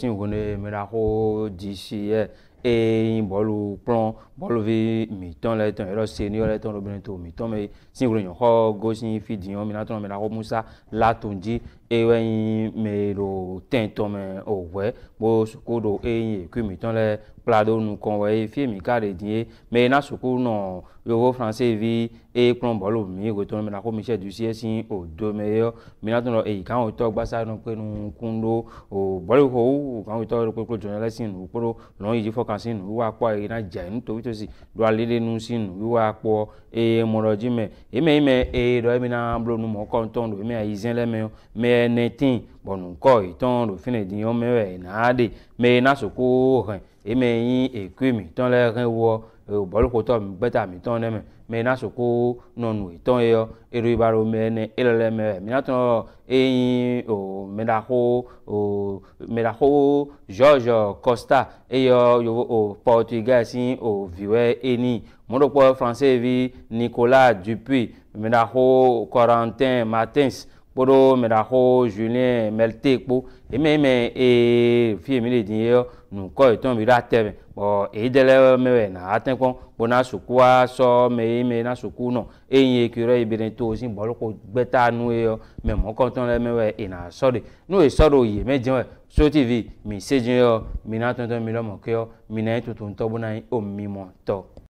sin wune mira ko disi ye eye bɔlu kplɔ bɔluvi mitɔn lɛ tɔn yɔrɔ se ni yɔrɔ tɔn lobìnrin to mitɔn mi si wòle nyɔ xɔ gosi fi diyan mi natɔn mi la ko musa la tó dzi eye yin mi do tɛn tɔn mɛ o bo suku do eye ekui mitɔn lɛ kpla do nukɔ wɛ fi mi ka de di mɛ na suku nɔ yovo français vi eye kplɔ bɔlu mi wòle tɔn mi la ko michel du si o do mɛ yɔ mi natɔn lɔ eyi kan o tɔ gbasa nukpe nukun do o bɔlu ko o kan o tɔ kpekpe jɔn lɛ si nukpo lɔn yi sin wiwa kpɔ yina dza nu tobi tosi do alele nu si nu wiwa kpɔ eye mɔdɔdzi mɛ eme yi mɛ eye dɔ emi na blo nu mɔ kɔntɔn do eme ayi zɛn lɛ mɛ mɛ nɛtin bɔnukɔ itɔn rufine diɲɔ mɛwɛ naade mɛ nasoko hɛn eme yin ekui mi tɔn lɛ hɛn wɔ e bɔlukotɔ mi gbɛta mi tɔn lɛ mɛ mɛ nasoko nɔnu itɔn yɛ ero ibaro mɛ ne ele lɛ mɛ minatɔ eyin o mɛdako o mɛdako jɔjɔ kɔsta eyɔ yovo o pɔtugasi o viwɛ eni mɔdokpɔ fransɛvi nicolas dupuis mɛdako kɔrɔntɛn martins kpoɖo meɖaxo julien melte kpo eme e eme ee fi emi le dii yɔ nukɔ etɔn mi ɖa tɛmɛ bɔn eyi de lɛ mewɛ na ate kpɔn bona sukua sɔ me yi me na suku nɔ eye kuyɔrɔ yi bene to si bɔlɔ ko gbɛta nu ye yɔ mɛ mɔkɔntɔn lɛ mewɛ ena sɔ de n'o ye sɔ do yi me dze wɛ so tv mi se dze yɔ mina tɔntɔn mi lɔ mɔ ke yɔ mina yi tuntun tɔ bona yi o mi mɔ tɔ.